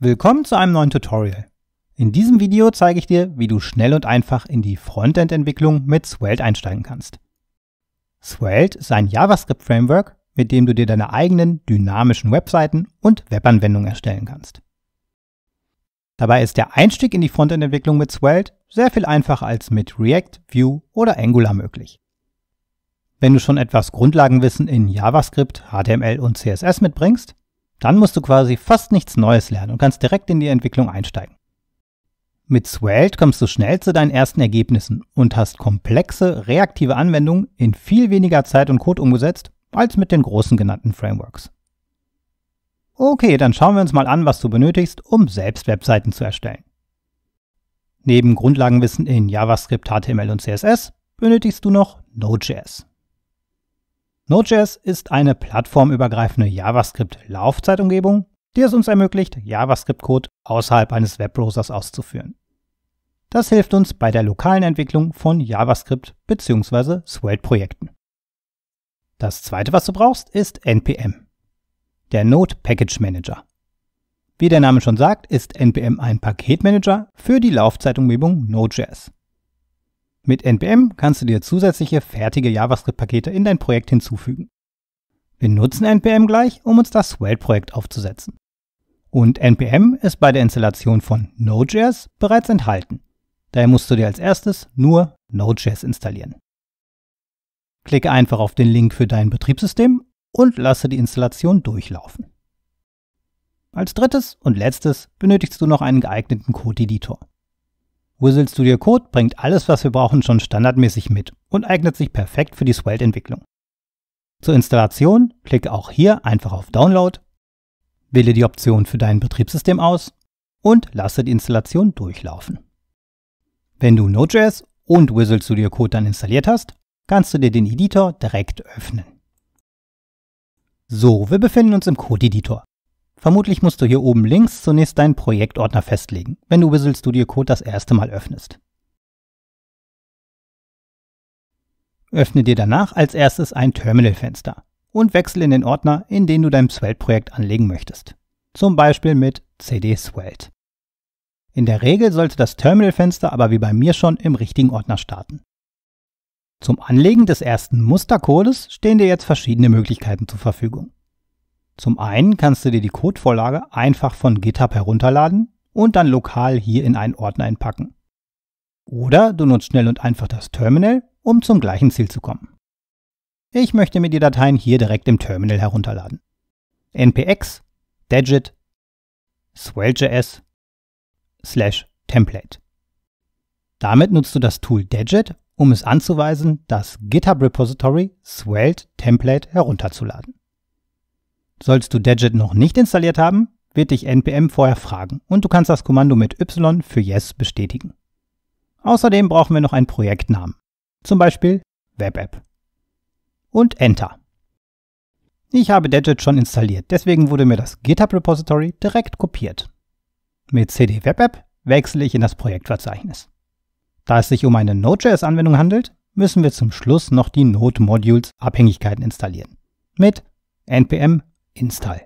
Willkommen zu einem neuen Tutorial. In diesem Video zeige ich dir, wie du schnell und einfach in die Frontend-Entwicklung mit Svelte einsteigen kannst. Svelte ist ein JavaScript-Framework, mit dem du dir deine eigenen dynamischen Webseiten und Webanwendungen erstellen kannst. Dabei ist der Einstieg in die Frontend-Entwicklung mit Svelte sehr viel einfacher als mit React, Vue oder Angular möglich. Wenn du schon etwas Grundlagenwissen in JavaScript, HTML und CSS mitbringst, dann musst du quasi fast nichts Neues lernen und kannst direkt in die Entwicklung einsteigen. Mit Svelte kommst du schnell zu deinen ersten Ergebnissen und hast komplexe, reaktive Anwendungen in viel weniger Zeit und Code umgesetzt als mit den großen genannten Frameworks. Okay, dann schauen wir uns mal an, was du benötigst, um selbst Webseiten zu erstellen. Neben Grundlagenwissen in JavaScript, HTML und CSS benötigst du noch Node.js. Node.js ist eine plattformübergreifende JavaScript-Laufzeitumgebung, die es uns ermöglicht, JavaScript-Code außerhalb eines Webbrowsers auszuführen. Das hilft uns bei der lokalen Entwicklung von JavaScript bzw. swell projekten Das zweite, was du brauchst, ist NPM, der Node Package Manager. Wie der Name schon sagt, ist NPM ein Paketmanager für die Laufzeitumgebung Node.js. Mit NPM kannst du dir zusätzliche fertige JavaScript-Pakete in dein Projekt hinzufügen. Wir nutzen NPM gleich, um uns das swell projekt aufzusetzen. Und NPM ist bei der Installation von Node.js bereits enthalten. Daher musst du dir als erstes nur Node.js installieren. Klicke einfach auf den Link für dein Betriebssystem und lasse die Installation durchlaufen. Als drittes und letztes benötigst du noch einen geeigneten Code-Editor. Whistle Studio Code bringt alles, was wir brauchen, schon standardmäßig mit und eignet sich perfekt für die swell entwicklung Zur Installation klicke auch hier einfach auf Download, wähle die Option für dein Betriebssystem aus und lasse die Installation durchlaufen. Wenn du Node.js und Whistle Studio Code dann installiert hast, kannst du dir den Editor direkt öffnen. So, wir befinden uns im Code-Editor. Vermutlich musst du hier oben links zunächst deinen Projektordner festlegen, wenn du Visual Studio Code das erste Mal öffnest. Öffne dir danach als erstes ein Terminalfenster und wechsle in den Ordner, in den du dein Svelte-Projekt anlegen möchtest. Zum Beispiel mit CD Svelte. In der Regel sollte das Terminalfenster aber wie bei mir schon im richtigen Ordner starten. Zum Anlegen des ersten Mustercodes stehen dir jetzt verschiedene Möglichkeiten zur Verfügung. Zum einen kannst du dir die Codevorlage einfach von GitHub herunterladen und dann lokal hier in einen Ordner entpacken. Oder du nutzt schnell und einfach das Terminal, um zum gleichen Ziel zu kommen. Ich möchte mir die Dateien hier direkt im Terminal herunterladen. npx digit swell.js slash template. Damit nutzt du das Tool digit, um es anzuweisen, das GitHub Repository swell template herunterzuladen. Sollst du Dadget noch nicht installiert haben, wird dich NPM vorher fragen und du kannst das Kommando mit Y für Yes bestätigen. Außerdem brauchen wir noch einen Projektnamen, zum Beispiel WebApp. Und Enter. Ich habe Dadget schon installiert, deswegen wurde mir das GitHub-Repository direkt kopiert. Mit CD WebApp wechsle ich in das Projektverzeichnis. Da es sich um eine Node.js-Anwendung handelt, müssen wir zum Schluss noch die Node-Modules Abhängigkeiten installieren. Mit npm Install.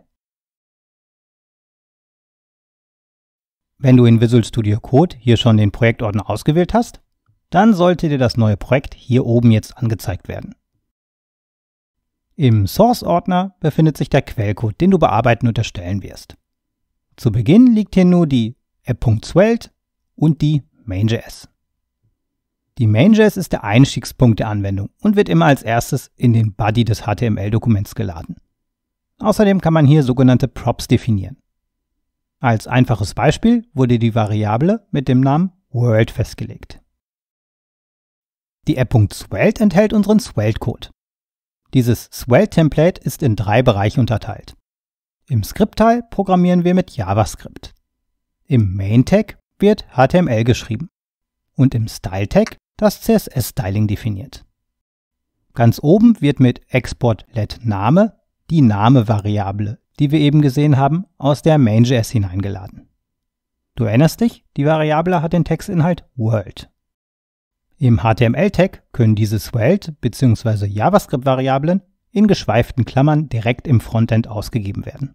Wenn du in Visual Studio Code hier schon den Projektordner ausgewählt hast, dann sollte dir das neue Projekt hier oben jetzt angezeigt werden. Im Source-Ordner befindet sich der Quellcode, den du bearbeiten und erstellen wirst. Zu Beginn liegt hier nur die app.swelt und die main.js. Die main.js ist der Einstiegspunkt der Anwendung und wird immer als erstes in den Body des HTML-Dokuments geladen. Außerdem kann man hier sogenannte Props definieren. Als einfaches Beispiel wurde die Variable mit dem Namen world festgelegt. Die App.swelt enthält unseren swelt code Dieses swelt template ist in drei Bereiche unterteilt. Im Skriptteil programmieren wir mit JavaScript. Im Main-Tag wird HTML geschrieben und im Style-Tag das CSS-Styling definiert. Ganz oben wird mit Export-Let-Name die Name-Variable, die wir eben gesehen haben, aus der Main.js hineingeladen. Du erinnerst dich, die Variable hat den Textinhalt World. Im HTML-Tag können dieses World bzw. JavaScript-Variablen in geschweiften Klammern direkt im Frontend ausgegeben werden.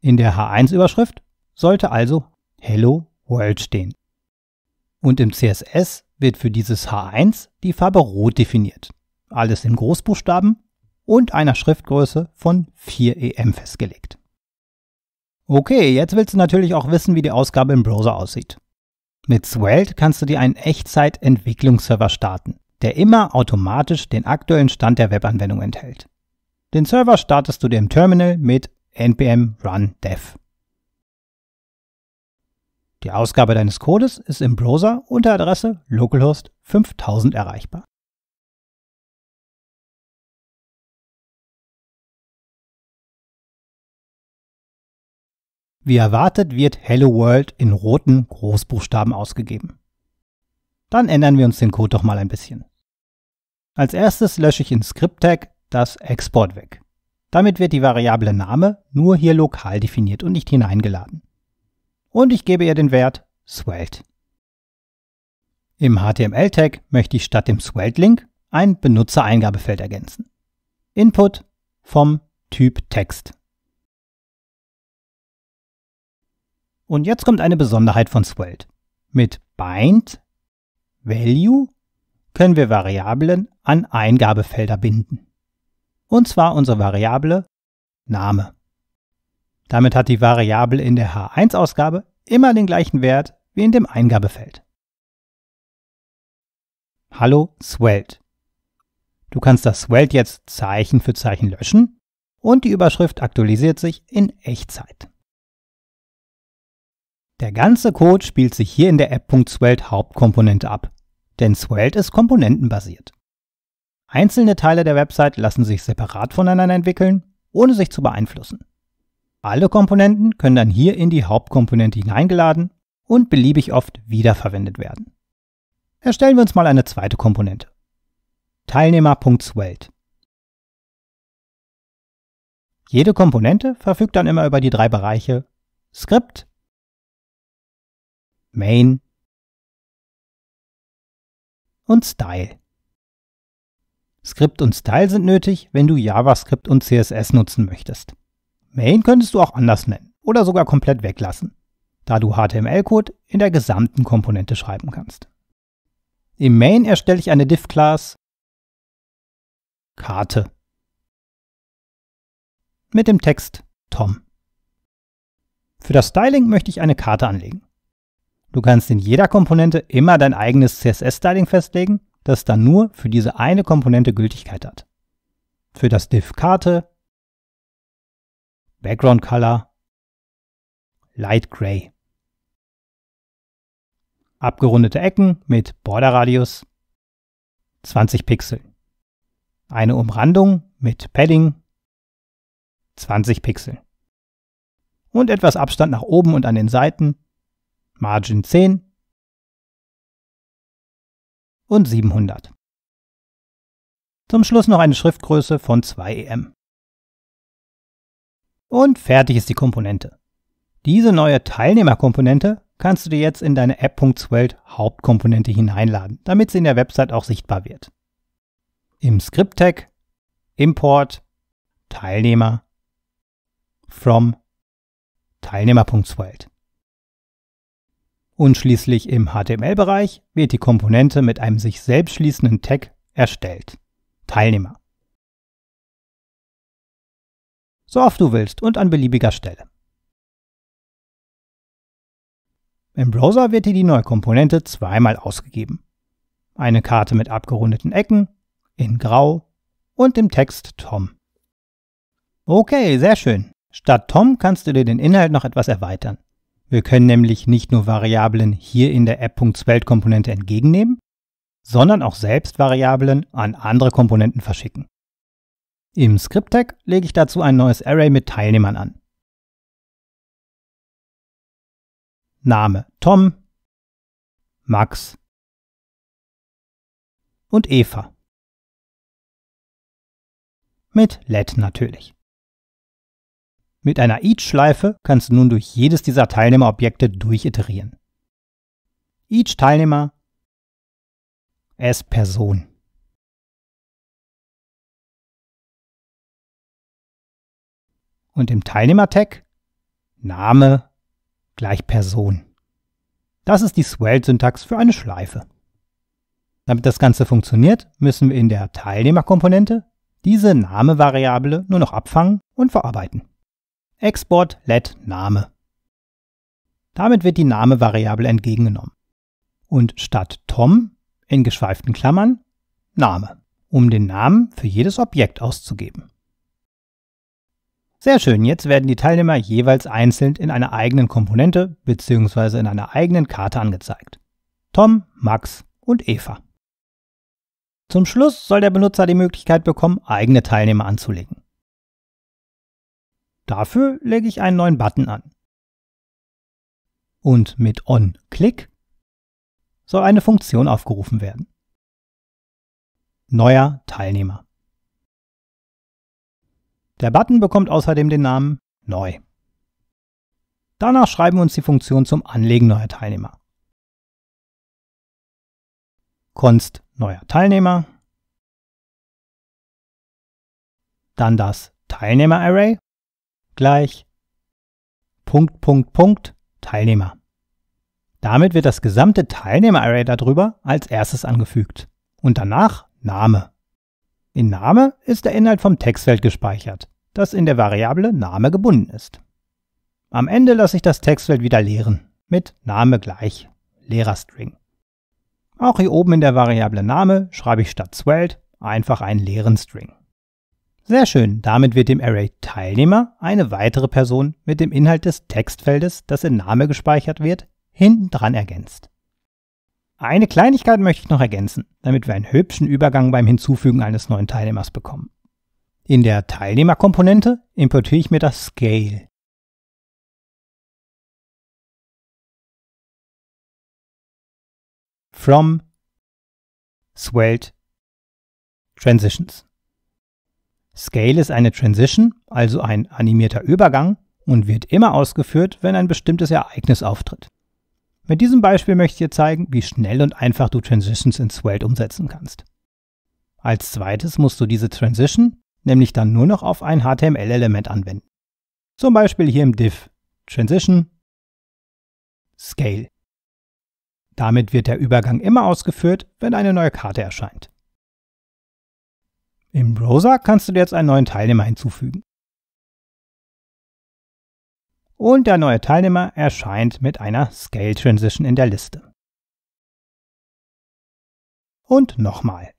In der H1-Überschrift sollte also Hello World stehen. Und im CSS wird für dieses H1 die Farbe Rot definiert. Alles in Großbuchstaben und einer Schriftgröße von 4 EM festgelegt. Okay, jetzt willst du natürlich auch wissen, wie die Ausgabe im Browser aussieht. Mit Svelte kannst du dir einen Echtzeit-Entwicklungsserver starten, der immer automatisch den aktuellen Stand der Webanwendung enthält. Den Server startest du dir im Terminal mit npm run dev. Die Ausgabe deines Codes ist im Browser unter Adresse localhost 5000 erreichbar. Wie erwartet wird Hello World in roten Großbuchstaben ausgegeben. Dann ändern wir uns den Code doch mal ein bisschen. Als erstes lösche ich in Script Tag das Export weg. Damit wird die Variable Name nur hier lokal definiert und nicht hineingeladen. Und ich gebe ihr den Wert Swelt. Im HTML-Tag möchte ich statt dem Swelt link ein Benutzereingabefeld ergänzen. Input vom Typ Text Und jetzt kommt eine Besonderheit von Svelte. Mit bind value können wir Variablen an Eingabefelder binden. Und zwar unsere Variable Name. Damit hat die Variable in der H1-Ausgabe immer den gleichen Wert wie in dem Eingabefeld. Hallo Svelte. Du kannst das Svelte jetzt Zeichen für Zeichen löschen und die Überschrift aktualisiert sich in Echtzeit. Der ganze Code spielt sich hier in der App.Svelte Hauptkomponente ab, denn Svelte ist komponentenbasiert. Einzelne Teile der Website lassen sich separat voneinander entwickeln, ohne sich zu beeinflussen. Alle Komponenten können dann hier in die Hauptkomponente hineingeladen und beliebig oft wiederverwendet werden. Erstellen wir uns mal eine zweite Komponente. Teilnehmer.Svelte. Jede Komponente verfügt dann immer über die drei Bereiche Skript, Main und Style. Script und Style sind nötig, wenn du JavaScript und CSS nutzen möchtest. Main könntest du auch anders nennen oder sogar komplett weglassen, da du HTML-Code in der gesamten Komponente schreiben kannst. Im Main erstelle ich eine Div-Class Karte mit dem Text Tom. Für das Styling möchte ich eine Karte anlegen. Du kannst in jeder Komponente immer dein eigenes CSS-Styling festlegen, das dann nur für diese eine Komponente Gültigkeit hat. Für das Div Karte, Background Color, Light Gray. Abgerundete Ecken mit Border-Radius, 20 Pixel. Eine Umrandung mit Padding 20 Pixel. Und etwas Abstand nach oben und an den Seiten Margin 10 und 700. Zum Schluss noch eine Schriftgröße von 2em. E und fertig ist die Komponente. Diese neue Teilnehmerkomponente kannst du dir jetzt in deine App.12 Hauptkomponente hineinladen, damit sie in der Website auch sichtbar wird. Im Script Tag Import Teilnehmer from Teilnehmer.12 und schließlich im HTML-Bereich wird die Komponente mit einem sich selbst schließenden Tag erstellt. Teilnehmer. So oft du willst und an beliebiger Stelle. Im Browser wird dir die neue Komponente zweimal ausgegeben. Eine Karte mit abgerundeten Ecken, in Grau und dem Text Tom. Okay, sehr schön. Statt Tom kannst du dir den Inhalt noch etwas erweitern. Wir können nämlich nicht nur Variablen hier in der App.Svelte-Komponente entgegennehmen, sondern auch selbst Variablen an andere Komponenten verschicken. Im Script-Tag lege ich dazu ein neues Array mit Teilnehmern an. Name Tom, Max und Eva. Mit Let natürlich. Mit einer Each-Schleife kannst du nun durch jedes dieser Teilnehmerobjekte durchiterieren. Each Teilnehmer as Person. Und im Teilnehmer-Tag Name gleich Person. Das ist die Swell-Syntax für eine Schleife. Damit das Ganze funktioniert, müssen wir in der Teilnehmerkomponente diese Name-Variable nur noch abfangen und verarbeiten. Export let Name. Damit wird die Name-Variable entgegengenommen. Und statt Tom in geschweiften Klammern Name, um den Namen für jedes Objekt auszugeben. Sehr schön, jetzt werden die Teilnehmer jeweils einzeln in einer eigenen Komponente bzw. in einer eigenen Karte angezeigt. Tom, Max und Eva. Zum Schluss soll der Benutzer die Möglichkeit bekommen, eigene Teilnehmer anzulegen. Dafür lege ich einen neuen Button an. Und mit On-Click soll eine Funktion aufgerufen werden. Neuer Teilnehmer. Der Button bekommt außerdem den Namen Neu. Danach schreiben wir uns die Funktion zum Anlegen neuer Teilnehmer. Konst neuer Teilnehmer. Dann das Teilnehmer-Array gleich Punkt, Punkt, Punkt, Teilnehmer. Damit wird das gesamte Teilnehmer-Array darüber als erstes angefügt und danach Name. In Name ist der Inhalt vom Textfeld gespeichert, das in der Variable Name gebunden ist. Am Ende lasse ich das Textfeld wieder leeren mit Name gleich Lehrerstring. Auch hier oben in der Variable Name schreibe ich statt Swelled einfach einen leeren String. Sehr schön, damit wird dem Array Teilnehmer eine weitere Person mit dem Inhalt des Textfeldes, das in Name gespeichert wird, hinten dran ergänzt. Eine Kleinigkeit möchte ich noch ergänzen, damit wir einen hübschen Übergang beim Hinzufügen eines neuen Teilnehmers bekommen. In der Teilnehmerkomponente importiere ich mir das Scale. From Swelled Transitions. Scale ist eine Transition, also ein animierter Übergang und wird immer ausgeführt, wenn ein bestimmtes Ereignis auftritt. Mit diesem Beispiel möchte ich dir zeigen, wie schnell und einfach du Transitions in Svelte umsetzen kannst. Als zweites musst du diese Transition nämlich dann nur noch auf ein HTML-Element anwenden. Zum Beispiel hier im Div Transition Scale. Damit wird der Übergang immer ausgeführt, wenn eine neue Karte erscheint. Im Browser kannst du dir jetzt einen neuen Teilnehmer hinzufügen. Und der neue Teilnehmer erscheint mit einer Scale Transition in der Liste. Und nochmal.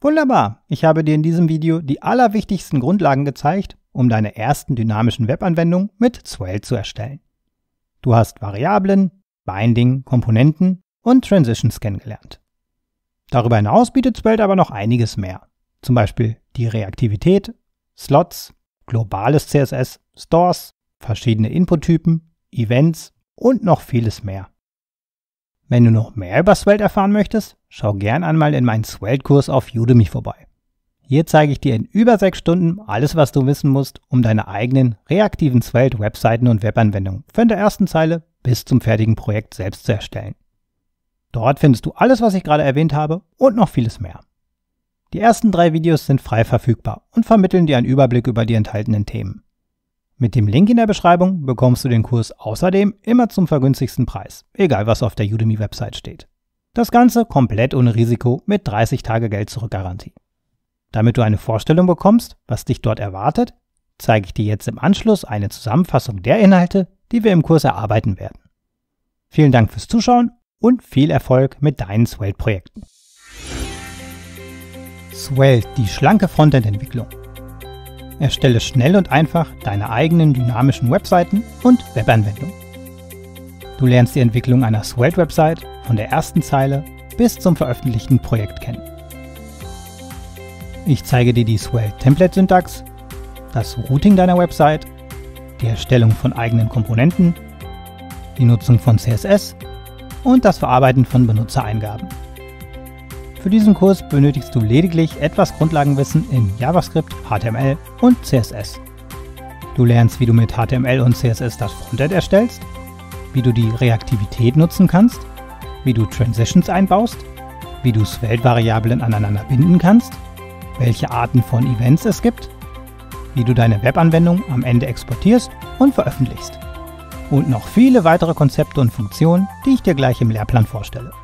Wunderbar, ich habe dir in diesem Video die allerwichtigsten Grundlagen gezeigt, um deine ersten dynamischen Webanwendungen mit Swell zu erstellen. Du hast Variablen, Binding, Komponenten und Transitions kennengelernt. Darüber hinaus bietet Swell aber noch einiges mehr. Zum Beispiel die Reaktivität, Slots, globales CSS, Stores, verschiedene Inputtypen, Events und noch vieles mehr. Wenn du noch mehr über Svelte erfahren möchtest, schau gern einmal in meinen Svelte-Kurs auf Udemy vorbei. Hier zeige ich dir in über sechs Stunden alles, was du wissen musst, um deine eigenen reaktiven Svelte-Webseiten und Webanwendungen von der ersten Zeile bis zum fertigen Projekt selbst zu erstellen. Dort findest du alles, was ich gerade erwähnt habe und noch vieles mehr. Die ersten drei Videos sind frei verfügbar und vermitteln dir einen Überblick über die enthaltenen Themen. Mit dem Link in der Beschreibung bekommst du den Kurs außerdem immer zum vergünstigsten Preis, egal was auf der Udemy-Website steht. Das Ganze komplett ohne Risiko mit 30 Tage Geld zurück Garantie. Damit du eine Vorstellung bekommst, was dich dort erwartet, zeige ich dir jetzt im Anschluss eine Zusammenfassung der Inhalte, die wir im Kurs erarbeiten werden. Vielen Dank fürs Zuschauen und viel Erfolg mit deinen Swell-Projekten. Svelte, die schlanke Frontend-Entwicklung. Erstelle schnell und einfach deine eigenen dynamischen Webseiten und Webanwendungen. Du lernst die Entwicklung einer Svelte-Website von der ersten Zeile bis zum veröffentlichten Projekt kennen. Ich zeige dir die Svelte-Template-Syntax, das Routing deiner Website, die Erstellung von eigenen Komponenten, die Nutzung von CSS und das Verarbeiten von Benutzereingaben. Für diesen Kurs benötigst du lediglich etwas Grundlagenwissen in JavaScript, HTML und CSS. Du lernst, wie du mit HTML und CSS das Frontend erstellst, wie du die Reaktivität nutzen kannst, wie du Transitions einbaust, wie du Svelte-Variablen aneinander binden kannst, welche Arten von Events es gibt, wie du deine Webanwendung am Ende exportierst und veröffentlichst. Und noch viele weitere Konzepte und Funktionen, die ich dir gleich im Lehrplan vorstelle.